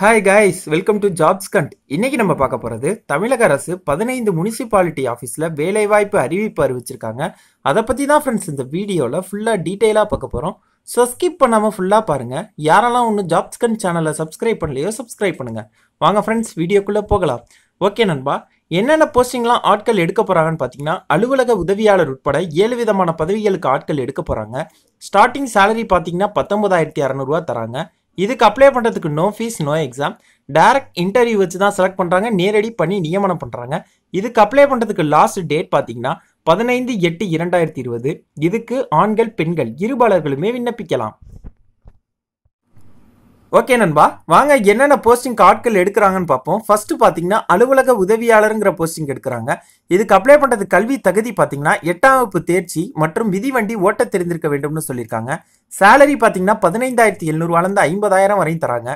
hi guys welcome to jobs கண்ட் இன்னைக்கு நம்ம பார்க்க போகிறது தமிழக அரசு பதினைந்து முனிசிபாலிட்டி ஆஃபீஸில் வேலைவாய்ப்பு அறிவிப்பு அறிவிச்சிருக்காங்க அதை பற்றி தான் ஃப்ரெண்ட்ஸ் இந்த வீடியோவில் ஃபுல்லாக டீட்டெயிலாக பார்க்க போகிறோம் ஸோ ஸ்கிப் பண்ணாமல் ஃபுல்லாக பாருங்கள் யாரெல்லாம் ஒன்று ஜாப்ஸ் கண்ட் சேனலை சப்ஸ்கிரைப் பண்ணலையோ சப்ஸ்கிரைப் பண்ணுங்கள் வாங்க ஃப்ரெண்ட்ஸ் வீடியோக்குள்ளே போகலாம் ஓகே நண்பா என்னென்ன போஸ்டிங்லாம் ஆட்கள் எடுக்க போகிறாங்கன்னு பார்த்தீங்கன்னா அலுவலக உதவியாளர் உட்பட ஏழு விதமான பதவிகளுக்கு ஆட்கள் எடுக்க போகிறாங்க ஸ்டார்டிங் சேலரி பார்த்தீங்கன்னா பத்தொன்பதாயிரத்தி அறநூறுவா தராங்க இதுக்கு அப்ளை பண்ணுறதுக்கு no fees no exam direct interview வச்சு தான் செலக்ட் பண்ணுறாங்க நேரடி பண்ணி நியமனம் பண்ணுறாங்க இதுக்கு அப்ளை பண்ணுறதுக்கு லாஸ்ட் டேட் பார்த்தீங்கன்னா பதினைந்து எட்டு இரண்டாயிரத்தி இருபது இதுக்கு ஆண்கள் பெண்கள் இருபாலர்களுமே விண்ணப்பிக்கலாம் ஓகே நண்பா வாங்க என்னென்ன போஸ்டிங் ஆட்கள் எடுக்கிறாங்கன்னு பார்ப்போம் ஃபர்ஸ்ட்டு பார்த்தீங்கன்னா அலுவலக உதவியாளருங்கிற போஸ்டிங் எடுக்கிறாங்க இதுக்கு அப்ளை பண்ணுறது கல்வி தகுதி பார்த்தீங்கன்னா எட்டாம் வகுப்பு தேர்ச்சி மற்றும் விதிவண்டி ஓட்ட தெரிந்திருக்க வேண்டும்னு சொல்லியிருக்காங்க சேலரி பார்த்தீங்கன்னா பதினைந்தாயிரத்தி எழுநூறுவாலேருந்து ஐம்பதாயிரம் வரையும் தராங்க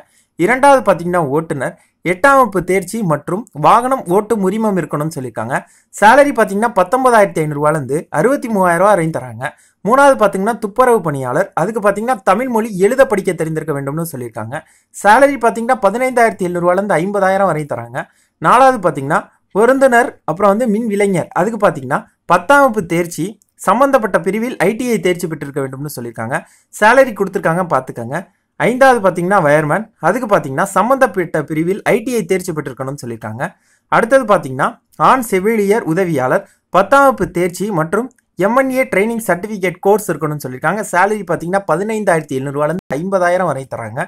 இரண்டாவது பார்த்தீங்கன்னா ஓட்டுநர் எட்டாம் வகுப்பு தேர்ச்சி மற்றும் வாகனம் ஓட்டும் உரிமம் இருக்கணும்னு சொல்லியிருக்காங்க சேலரி பார்த்தீங்கன்னா பத்தொன்பதாயிரத்தி ஐநூறுரூவாலேருந்து அறுபத்தி ரூபா வரையும் தராங்க மூணாவது பார்த்தீங்கன்னா துப்புரவு பணியாளர் அதுக்கு பார்த்தீங்கன்னா தமிழ் மொழி எழுத படிக்க தெரிந்திருக்க வேண்டும்னு சொல்லியிருக்காங்க சேலரி பார்த்தீங்கன்னா பதினைந்தாயிரத்தி எழுநூறுவாலேருந்து ஐம்பதாயிரம் வரையும் தராங்க நாலாவது பார்த்தீங்கன்னா விருந்தினர் அப்புறம் வந்து மின் விளைஞர் அதுக்கு பார்த்தீங்கன்னா பத்தாம் வகுப்பு தேர்ச்சி சம்மந்தப்பட்ட பிரிவில் ஐடிஐ தேர்ச்சி பெற்றிருக்க வேண்டும்னு சொல்லியிருக்காங்க சேலரி கொடுத்துருக்காங்க பார்த்துக்கங்க ஐந்தாவது பார்த்தீங்கன்னா வயர்மேன் அதுக்கு பார்த்தீங்கன்னா சம்மந்தப்பட்ட பிரிவில் ஐடிஐ தேர்ச்சி பெற்றிருக்கணும்னு சொல்லியிருக்காங்க அடுத்தது பார்த்தீங்கன்னா ஆண் செவிலியர் உதவியாளர் பத்தாம் வகுப்பு தேர்ச்சி மற்றும் எம்என்ஏ ட்ரைனிங் சர்டிஃபிகேட் கோர்ஸ் இருக்கணும்னு சொல்லியிருக்காங்க சேலரி பார்த்தீங்கன்னா பதினைந்தாயிரத்தி எழுநூறுவாலேருந்து ஐம்பதாயிரம் வரை தராங்க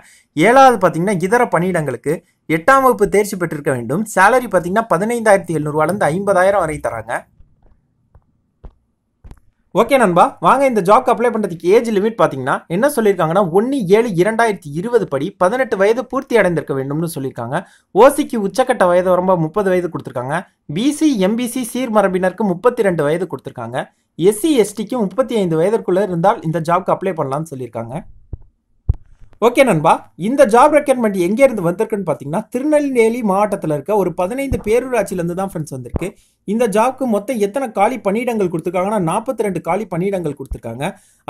ஏழாவது பார்த்தீங்கன்னா இதர பணியிடங்களுக்கு எட்டாம் வகுப்பு தேர்ச்சி பெற்றிருக்க வேண்டும் சேலரி பார்த்தீங்கன்னா பதினைந்தாயிரத்தி எழுநூறுவாலேருந்து ஐம்பதாயிரம் வரை தராங்க ஓகே நண்பா வாங்க இந்த ஜாப் அப்ளை பண்ணுறதுக்கு ஏஜ் லிமிட் பார்த்தீங்கன்னா என்ன சொல்லியிருக்காங்கன்னா ஒன்று ஏழு இரண்டாயிரத்தி இருபது படி பதினெட்டு வயது பூர்த்தி அடைந்திருக்க வேண்டும்னு சொல்லியிருக்காங்க ஓசிக்கு உச்சக்கட்ட வயது வரம்பா முப்பது வயது கொடுத்துருக்காங்க பிசி எம்பிசி சீர்மரபினருக்கு முப்பத்தி ரெண்டு வயது கொடுத்துருக்காங்க எஸ்சி எஸ்டிக்கு முப்பத்தி ஐந்து வயதிற்குள்ளே இருந்தால் இந்த ஜாப்க்கு அப்ளை பண்ணலாம்னு சொல்லியிருக்காங்க ஓகே நண்பா இந்த ஜாப் ரெக்யர்மெண்ட் எங்கேருந்து வந்திருக்குன்னு பார்த்தீங்கன்னா திருநெல்வேலி மாவட்டத்தில் இருக்க ஒரு பதினைந்து பேரூராட்சியிலேருந்து தான் ஃப்ரெண்ட்ஸ் வந்திருக்கு இந்த ஜாப்க்கு மொத்தம் எத்தனை காலி பணியிடங்கள் கொடுத்துருக்காங்கன்னா நாற்பத்தி ரெண்டு காலி பணியிடங்கள் கொடுத்துருக்காங்க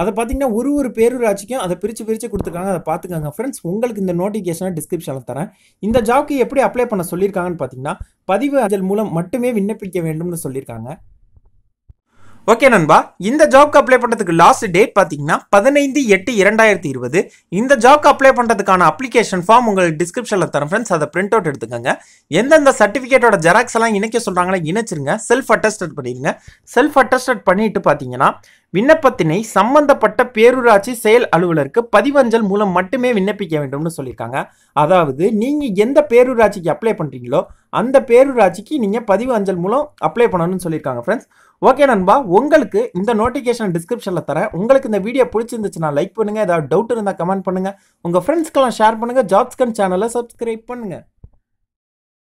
அதை பார்த்தீங்கன்னா ஒரு ஒரு பேரூராட்சிக்கும் அதை பிரித்து பிரித்து கொடுத்துருக்காங்க அதை பார்த்துக்காங்க ஃப்ரெண்ட்ஸ் உங்களுக்கு இந்த நோட்டிஃபிகேஷனை டிஸ்கிரிப்ஷனில் தரேன் இந்த ஜாப்க்கு எப்படி அப்ளை பண்ண சொல்லியிருக்காங்கன்னு பார்த்தீங்கன்னா பதிவு அஞ்சல் மூலம் மட்டுமே விண்ணப்பிக்க வேண்டும்னு சொல்லியிருக்காங்க ஓகே நண்பா இந்த ஜாப்க்கு அப்ளை பண்ணுறதுக்கு லாஸ்ட் டேட் பார்த்தீங்கன்னா பதினைந்து எட்டு இரண்டாயிரத்தி இருபது இந்த ஜாப்க்கு அப்ளை பண்ணுறதுக்கான அப்ளிகேஷன் ஃபார்ம் உங்களுக்கு டிஸ்கிரிப்ஷனில் தரேன் ஃப்ரெண்ட்ஸ் அதை பிரிண்ட் அவுட் எடுத்துக்கோங்க எந்தெந்த சர்டிஃபிகேட்டோட ஜெராக்ஸ் எல்லாம் இணைக்க சொல்கிறாங்களோ இணைச்சிருங்க செல்ஃப் அட்டஸ்டட் பண்ணிடுங்க செல்ஃப் அட்டஸ்டட் பண்ணிட்டு பார்த்தீங்கன்னா விண்ணப்பத்தினை சம்பந்தப்பட்ட பேரூராட்சி செயல் அலுவலருக்கு பதிவஞ்சல் மூலம் மட்டுமே விண்ணப்பிக்க வேண்டும்னு சொல்லியிருக்காங்க அதாவது நீங்கள் எந்த பேரூராட்சிக்கு அப்ளை பண்ணுறீங்களோ அந்த பேரூராட்சிக்கு நீங்கள் பதிவு அஞ்சல் மூலம் அப்ளை பண்ணணும்னு சொல்லியிருக்காங்க ஃப்ரெண்ட்ஸ் ஓகே நண்பா உங்களுக்கு இந்த நோட்டிஃபிகேஷன் டிஸ்கிரிப்ஷனில் தரேன் உங்களுக்கு இந்த வீடியோ பிடிச்சிருந்துச்சுன்னா லைக் பண்ணுங்கள் ஏதாவது டவுட் இருந்தால் கமெண்ட் பண்ணுங்கள் உங்கள் ஃப்ரெண்ட்ஸ்க்கெல்லாம் ஷேர் பண்ணுங்கள் ஜாப்ஸ்கன் சேனலை சப்ஸ்கிரைப் பண்ணுங்கள்